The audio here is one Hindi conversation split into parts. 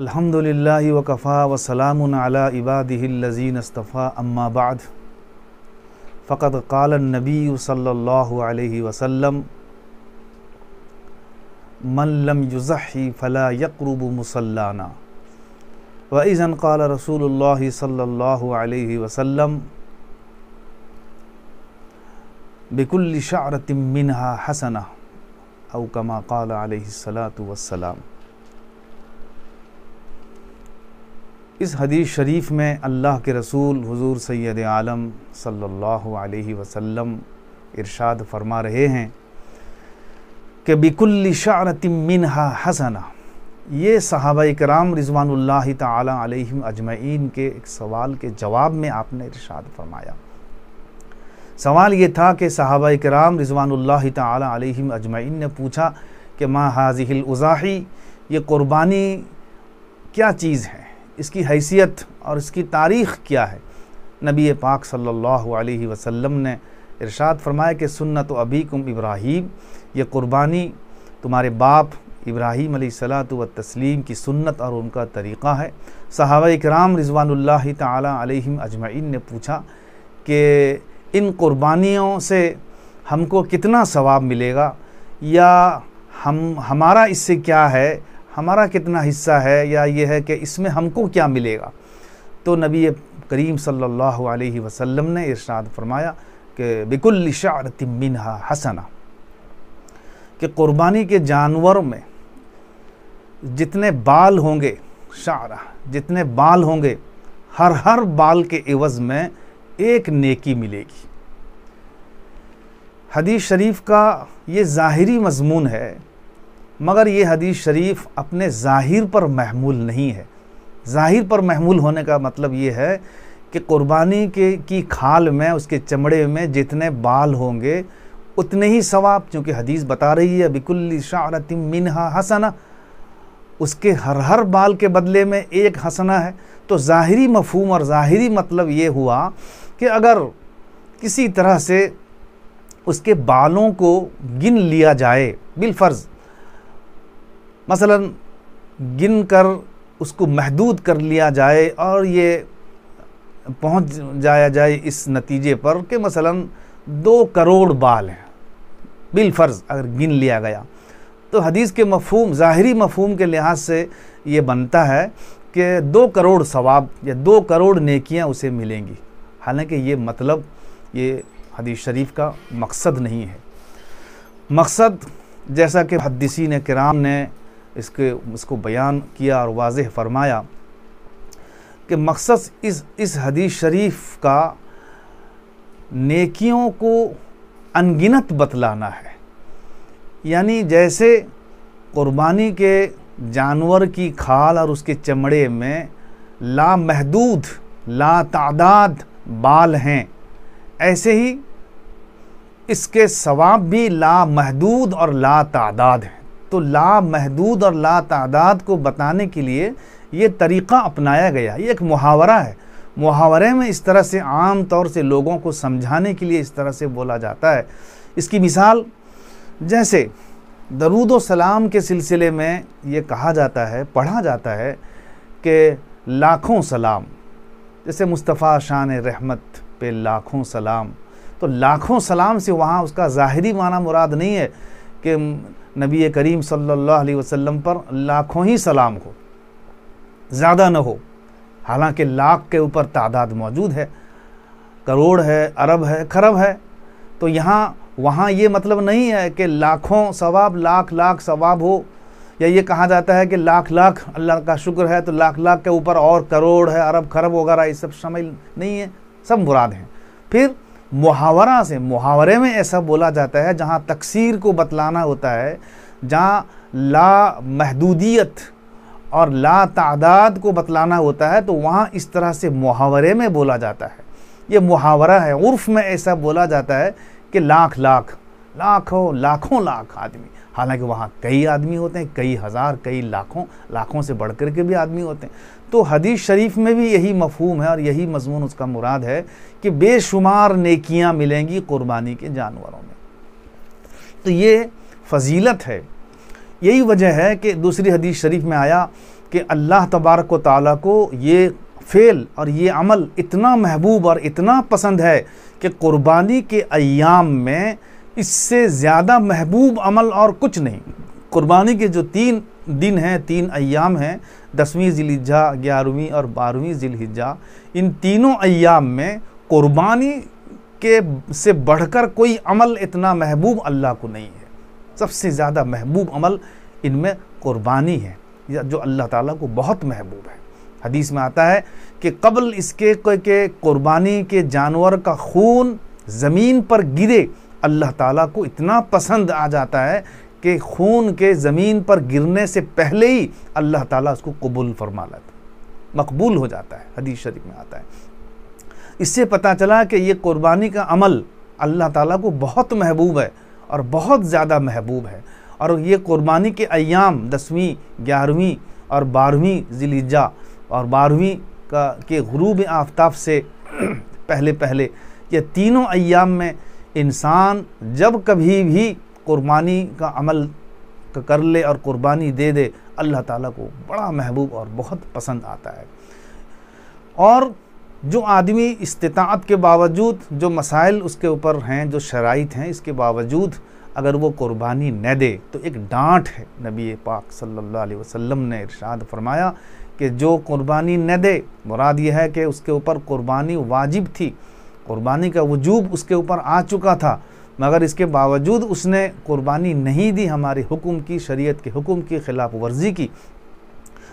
الحمد لله وكفى وسلام على عباده الذين اصطفى أما بعد فقد قال النبي صلى الله عليه وسلم من لم يزحي فلا يقرب مصلانا وإذا قال رسول الله صلى الله عليه وسلم بكل شعرة منها حسنة أو كما قال عليه الصلاة والسلام इस हदीस शरीफ में अल्लाह के रसूल हुजूर सैद आलम सल्लल्लाहु अलैहि वसल्लम इरशाद फरमा रहे हैं कि बिकुल शारतिमिन हसना ये सहाबा कराम रिजवानल्ला तम अजमैन के एक सवाल के जवाब में आपने इरशाद फरमाया सवाल ये था कि सहाबा कराम रिजवानल्ला तम अजमैन ने पूछा कि माँ हाजिल उज़ाही ये क़ुरबानी क्या चीज़ है इसकी हैसियत और इसकी तारीख़ क्या है नबी पाक सल्लल्लाहु अलैहि वसल्लम ने इरशाद फरमाया कि सुन्नत अबीकुम इब्राहीम ये क़ुरबानी तुम्हारे बाप इब्राहीम सलात व तस्लीम की सुन्नत और उनका तरीक़ा है सहाब राम रिजवानल्ला तम अजमैन ने पूछा कि इन क़ुरबानियों से हमको कितना सवाब मिलेगा या हम हमारा इससे क्या है हमारा कितना हिस्सा है या ये है कि इसमें हमको क्या मिलेगा तो नबी करीम सल्लल्लाहु अलैहि वसल्लम ने इरशाद फरमाया कि बिकुल इशार तिमिन हसना कि कुर्बानी के जानवर में जितने बाल होंगे शारा जितने बाल होंगे हर हर बाल के एवज़ में एक नेकी मिलेगी हदीस शरीफ का ये ज़ाहरी मजमून है मगर ये हदीस शरीफ अपने ज़ाहिर पर महमूल नहीं है ज़ाहिर पर महमूल होने का मतलब ये है कि कुर्बानी के की खाल में उसके चमड़े में जितने बाल होंगे उतने ही सवाब चूँकि हदीस बता रही है बिकुल्ली शारतिम मिनहा हसना उसके हर हर बाल के बदले में एक हसना है तो ज़ाहरी मफहम और ज़ाहरी मतलब ये हुआ कि अगर किसी तरह से उसके बालों को गिन लिया जाए बिलफ़र्ज़ मसलन गिन कर उसको महदूद कर लिया जाए और ये पहुंच जाया जाए इस नतीजे पर कि मसलन दो करोड़ बाल हैं बिलफ़र्ज़ अगर गिन लिया गया तो हदीस के मफहम ज़ाहरी मफहम के लिहाज से ये बनता है कि दो करोड़ सवाब या दो करोड़ नेकियां उसे मिलेंगी हालांकि ये मतलब ये हदीस शरीफ का मकसद नहीं है मकसद जैसा कि हदीसी ने कराम ने इसके इसको बयान किया और वाज फरमाया कि मकसद इस इस हदीस शरीफ का नेकियों को अनगिनत बतलाना है यानी जैसे कुर्बानी के जानवर की खाल और उसके चमड़े में महदूद ला तादाद बाल हैं ऐसे ही इसके सवाब भी लामहदूद और ला तादाद हैं तो ला महदूद और ला तादाद को बताने के लिए ये तरीक़ा अपनाया गया ये एक मुहावरा है मुहावरे में इस तरह से आम तौर से लोगों को समझाने के लिए इस तरह से बोला जाता है इसकी मिसाल जैसे दरूद सलाम के सिलसिले में ये कहा जाता है पढ़ा जाता है कि लाखों सलाम जैसे मुस्तफ़ा शान रहमत पे लाखों सलाम तो लाखों सलाम से वहाँ उसका ज़ाहरी माना मुराद नहीं है कि नबी करीम सल्लल्लाहु अलैहि वसल्लम पर लाखों ही सलाम हो ज़्यादा न हो हालांकि लाख के ऊपर तादाद मौजूद है करोड़ है अरब है खरब है तो यहाँ वहाँ ये मतलब नहीं है कि लाखों सवाब लाख लाख सवाब हो या ये कहा जाता है कि लाख लाख अल्लाह का शुक्र है तो लाख लाख के ऊपर और करोड़ है अरब खरब वगैरह ये सब शामिल नहीं है सब मुराद हैं फिर मुहावरा से मुहावरे में ऐसा बोला जाता है जहाँ तकसीर को बतलाना होता है जहाँ ला महदूदियत और ला तादाद को बतलाना होता है तो वहाँ इस तरह से मुहावरे में बोला जाता है ये मुहावरा है उर्फ में ऐसा बोला जाता है कि लाख लाख लाखों लाखों लाख आदमी हालांकि वहाँ कई आदमी होते हैं कई हज़ार कई लाखों लाखों से बढ़ कर के भी आदमी होते हैं तो हदीस शरीफ में भी यही मफहूम है और यही मजमून उसका मुराद है कि बेशुमार नेकियां मिलेंगी कुर्बानी के जानवरों में तो ये फजीलत है यही वजह है कि दूसरी हदीस शरीफ में आया कि अल्लाह तबारक ताली को ये फ़ेल और ये अमल इतना महबूब और इतना पसंद है कि कुर्बानी के अयाम में इससे ज़्यादा महबूब अमल और कुछ नहीं कुर्बानी के जो तीन दिन हैं तीन अयाम हैं दसवीं जिलहिजा ग्यारहवीं और बारहवीं जिलहिजा इन तीनों अयाम में कुर्बानी के से बढ़कर कोई अमल इतना महबूब अल्लाह को नहीं है सबसे ज़्यादा महबूब अमल इनमें कुर्बानी है जो अल्लाह ताला को बहुत महबूब है हदीस में आता है कि कबल इसके के कुर्बानी के जानवर का खून ज़मीन पर गिरे अल्लाह ताला को इतना पसंद आ जाता है के खून के ज़मीन पर गिरने से पहले ही अल्लाह ताला उसको कबूल फरमा लेता मकबूल हो जाता है हदीस शरीफ में आता है इससे पता चला कि ये कुर्बानी का अमल अल्लाह ताला को बहुत महबूब है और बहुत ज़्यादा महबूब है और ये कुर्बानी के अयाम दसवीं ग्यारहवीं और बारहवीं जिलीजा और बारहवीं का के गरूब आफ्ताब से पहले पहले ये तीनों अयाम में इंसान जब कभी भी कुर्बानी का अमल कर ले और क़ुरबानी दे दे अल्लाह ताला को बड़ा महबूब और बहुत पसंद आता है और जो आदमी इस्तात के बावजूद जो मसाइल उसके ऊपर हैं जो शराइत हैं इसके बावजूद अगर वो क़ुरबानी न दे तो एक डांट है नबी पाक सल्लल्लाहु अलैहि वसल्लम ने इरशाद फरमाया कि जो क़ुरबानी न दे मुराद यह है कि उसके ऊपर क़ुरबानी वाजिब थी क़ुरबानी का वजूब उसके ऊपर आ चुका था मगर इसके बावजूद उसने कुर्बानी नहीं दी हमारे हुकुम की शरीयत के हुकुम की खिलाफ वर्जी की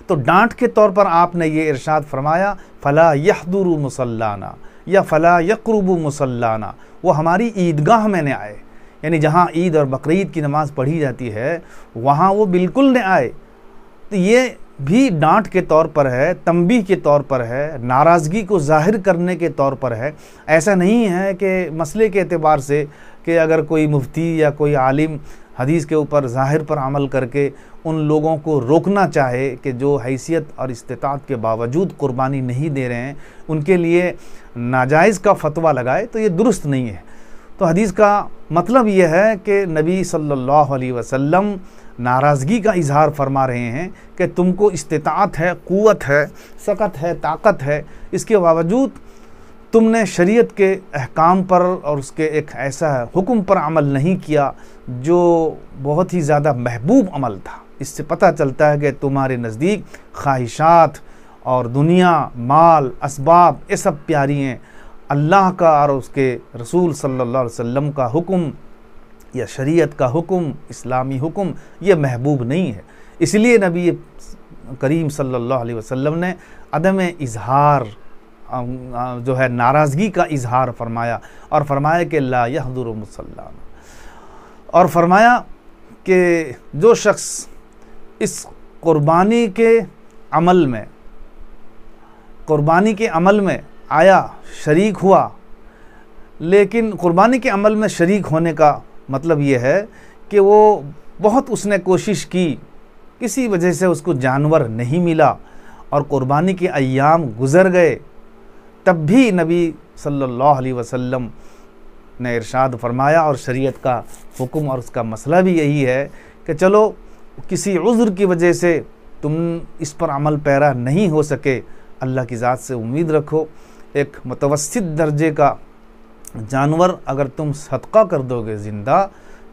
तो डांट के तौर पर आपने ये इरशाद फरमाया फ़ला यहदुरु मुसल्लाना या फ़ला यकरुबु मुसल्लाना वो हमारी ईदगाह में न आए यानी जहाँ ईद और बकरीद की नमाज़ पढ़ी जाती है वहाँ वो बिल्कुल न आए तो ये भी डांट के तौर पर है तंबी के तौर पर है नाराज़गी को जाहिर करने के तौर पर है ऐसा नहीं है कि मसले के अतबार से कि अगर कोई मुफ्ती या कोई आलिम हदीस के ऊपर ज़ाहिर पर अमल करके उन लोगों को रोकना चाहे कि जो हैसियत और इस्तात के बावजूद कुर्बानी नहीं दे रहे हैं उनके लिए नाजायज़ का फतवा लगाए तो ये दुरुस्त नहीं है तो हदीस का मतलब यह है कि नबी सल्लल्लाहु अलैहि वसल्लम नाराज़गी का इजहार फरमा रहे हैं कि तुमको इस्तात है क़वत है सकत है ताकत है इसके बावजूद तुमने शरीयत के अहकाम पर और उसके एक ऐसा हुक्म पर अमल नहीं किया जो बहुत ही ज़्यादा महबूब अमल था इससे पता चलता है कि तुम्हारे नज़दीक ख्वाहिशात और दुनिया माल इसबाब ये सब प्यारी हैं अल्लाह का और उसके रसूल सल्लल्लाहु अलैहि वसल्लम का हुक्म या शरीयत का हुक्म इस्लामी हुक्म ये महबूब नहीं है इसलिए नबी करीम सल्लल्लाहु अलैहि वसल्लम ने अदम इजहार जो है नाराज़गी का इजहार फरमाया और फरमाया कि ला यहदुर मुसल्लम और फरमाया कि जो शख्स इस क़ुरबानी के अमल में क़ुरबानी के अमल में आया शरीक हुआ लेकिन क़ुरबानी के अमल में शरीक होने का मतलब ये है कि वो बहुत उसने कोशिश की किसी वजह से उसको जानवर नहीं मिला और क़ुरबानी के अयाम गुज़र गए तब भी नबी सल्लल्लाहु अलैहि वसल्लम ने इरशाद फरमाया और शरीयत का हुक्म और उसका मसला भी यही है कि चलो किसी उज़्र की वजह से तुम इस पर अमल पैरा नहीं हो सके अल्लाह की ज़ात से उम्मीद रखो एक मतवस्त दर्जे का जानवर अगर तुम सदका कर दोगे ज़िंदा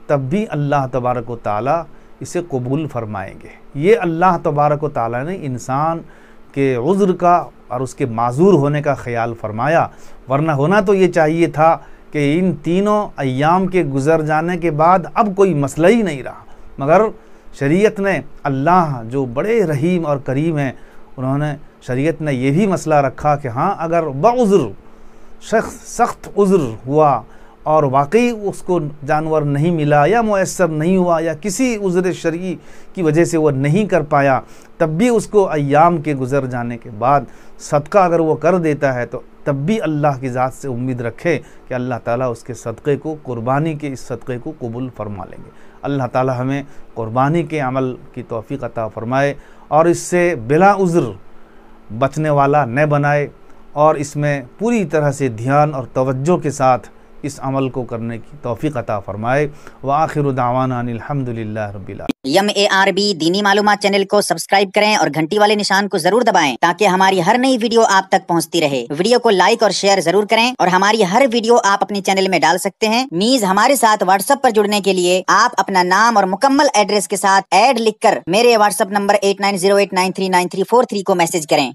तब भी अल्लाह तबारक ताली इसे कबूल फरमाएंगे ये अल्लाह तबारक ताली ने इंसान के उज़्र का और उसके माजूर होने का ख्याल फरमाया वरना होना तो ये चाहिए था कि इन तीनों अयाम के गुज़र जाने के बाद अब कोई मसला ही नहीं रहा मगर शरीयत ने अल्लाह जो बड़े रहीम और करीम हैं उन्होंने शरीयत ने यह भी मसला रखा कि हाँ अगर बज़्र शख्स सख्त उज़्र हुआ और वाकई उसको जानवर नहीं मिला या मैसर नहीं हुआ या किसी उज़र शर्य की वजह से वह नहीं कर पाया तब भी उसको अयाम के गुज़र जाने के बाद सदका अगर वह कर देता है तो तब भी अल्लाह की ज़ात से उम्मीद रखे कि अल्लाह ताला उसके सदक़े को क़ुरबानी के इस सदक़े को कबूल फरमा लेंगे अल्लाह ताला हमें क़ुरबानी के अमल की तोफ़ी अता फ़रमाए और इससे बिला उज़्र बचने वाला न बनाए और इसमें पूरी तरह से ध्यान और तवज्जो के साथ इस अमल को करने की तोफ़ी अता फ़रमाए व आखिर दावानदल यम ए आर बी दीनी मालूम चैनल को सब्सक्राइब करें और घंटी वाले निशान को जरूर दबाएं ताकि हमारी हर नई वीडियो आप तक पहुंचती रहे वीडियो को लाइक और शेयर जरूर करें और हमारी हर वीडियो आप अपने चैनल में डाल सकते हैं मीज हमारे साथ व्हाट्सएप पर जुड़ने के लिए आप अपना नाम और मुकम्मल एड्रेस के साथ एड कर मेरे व्हाट्सएप नंबर एट को मैसेज करें